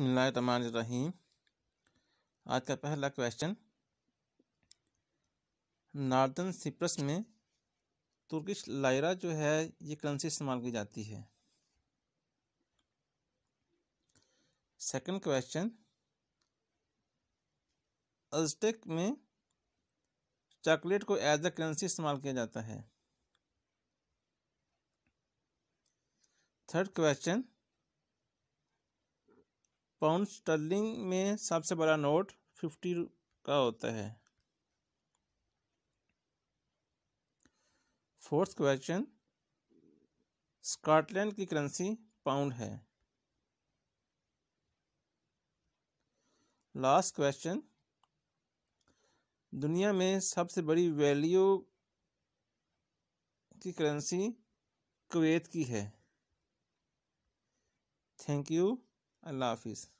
बसमीम आज का पहला क्वेश्चन नार्दर्न सिप्रस में तुर्किश लायरा जो है ये करेंसी इस्तेमाल की जाती है सेकंड क्वेश्चन अजटेक में चॉकलेट को एज अ करेंसी इस्तेमाल किया जाता है थर्ड क्वेश्चन पाउंड स्टर्लिंग में सबसे बड़ा नोट फिफ्टी का होता है फोर्थ क्वेश्चन स्कॉटलैंड की करेंसी पाउंड है लास्ट क्वेश्चन दुनिया में सबसे बड़ी वैल्यू की करेंसी कुवैत की है thank you I love his.